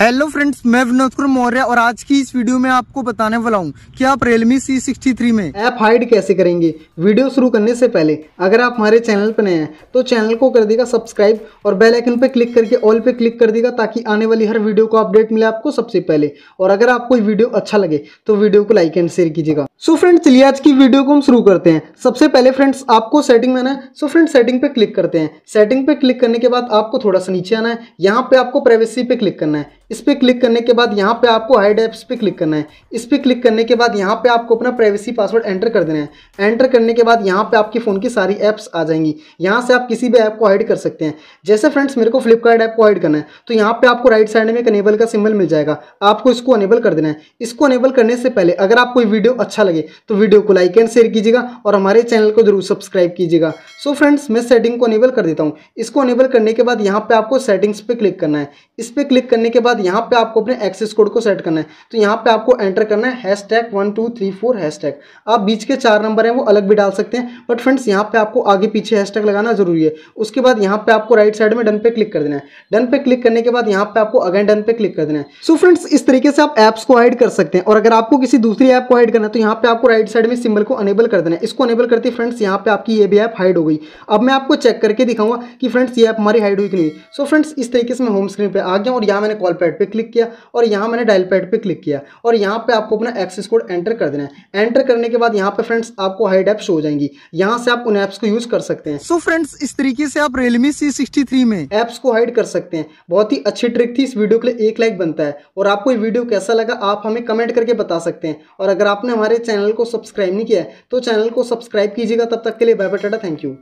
hello friends मैं विनोद कुमार मौर्य और आज की इस वीडियो में आपको बताने वाला हूँ कि आप रियलमी सी सिक्सटी थ्री में ऐप हाइड कैसे करेंगे वीडियो शुरू करने से पहले अगर आप हमारे चैनल पर नए हैं तो चैनल को कर देगा सब्सक्राइब और बेल आइकन पर क्लिक करके ऑल पे क्लिक कर देगा ताकि आने वाली हर वीडियो को अपडेट मिले आपको सबसे पहले और अगर आपको वीडियो अच्छा लगे तो वीडियो को लाइक एंड शेयर कीजिएगा सो फ्रेंड्स फ्रेंड चलिए आज की वीडियो को हम शुरू करते हैं सबसे पहले फ्रेंड्स आपको सेटिंग में आना है सो फ्रेंड सेटिंग पे क्लिक करते हैं सेटिंग पे क्लिक करने के बाद आपको थोड़ा सा नीचे आना है यहाँ पे आपको प्राइवेसी पे क्लिक करना है इस पर क्लिक करने के बाद यहाँ पे आपको हाइड ऐप्स पे क्लिक करना है इस पर क्लिक करने के बाद यहाँ पे आपको अपना प्राइवेसी पासवर्ड एंटर कर देना है एंटर करने के बाद यहाँ पे आपके फ़ोन की सारी ऐप्स आ जाएंगी यहाँ से आप किसी भी ऐप को हाइड कर सकते हैं जैसे फ्रेंड्स मेरे को फ्लिपकार्ट ऐप को हाइड करना है तो यहाँ पर आपको राइट साइड में एक अनेबल का सिम्बल मिल जाएगा आपको इसको अनेबल कर देना है इसको अनेबल करने से पहले अगर आपको वीडियो अच्छा लगे तो वीडियो को लाइक एंड शेयर कीजिएगा और हमारे चैनल को जरूर सब्सक्राइब कीजिएगा सो फ्रेंड्स मैं सेटिंग को अनेबल कर देता हूँ इसको अनेबल करने के बाद यहाँ पर आपको सेटिंग्स पर क्लिक करना है इस पर क्लिक करने के बाद बाद यहाँ पे आपको अपने एक्सेस कोड को सेट करना है तो यहाँ पे आपको एंटर करना है hashtag one two three four hashtag आप बीच के चार नंबर हैं वो अलग भी डाल सकते हैं बट फ्रेंड्स यहाँ पे आपको आगे पीछे हैश टैग लगाना जरूरी है उसके बाद यहाँ पे आपको राइट साइड में डन पे क्लिक कर देना है डन पे क्लिक करने के बाद यहाँ पे आपको अगेन डन पे क्लिक कर देना है सो so फ्रेंड्स इस तरीके से आप एप्स को हाइड कर सकते हैं और अगर आपको किसी दूसरी ऐप को हाइड करना है तो यहाँ पे आपको राइट साइड में सिम्बल को अनेबल कर देना है इसको अनेबल करते फ्रेंड्स यहाँ पे आपकी ये भी ऐप हाइड हो गई अब मैं आपको चेक करके दिखाऊंगा कि फ्रेंड्स ये ऐप हमारी हाइड हुई कि नहीं सो फ्रेंड्स इस तरीके से मैं होम स्क्रीन पर आ गया और यहाँ मैंने कॉल पे पैड पर क्लिक किया और यहाँ मैंने डायल पैड पर क्लिक किया और यहाँ पर आपको अपना एक्सेस कोड एंटर कर देना है एंटर करने के बाद यहाँ पर फ्रेंड्स आपको हाइड ऐप्स हो जाएंगी यहाँ से आप उन ऐप्स को यूज़ कर सकते हैं सो so फ्रेंड्स इस तरीके से आप रियलमी सी में ऐप्स को हाइड कर सकते हैं बहुत ही अच्छी ट्रिक थी इस वीडियो के लिए एक लाइक बनता है और आपको ये वीडियो कैसा लगा आप हमें कमेंट करके बता सकते हैं और अगर आपने हमारे चैनल को सब्सक्राइब नहीं किया है तो चैनल को सब्सक्राइब कीजिएगा तब तक के लिए bye bye tata thank you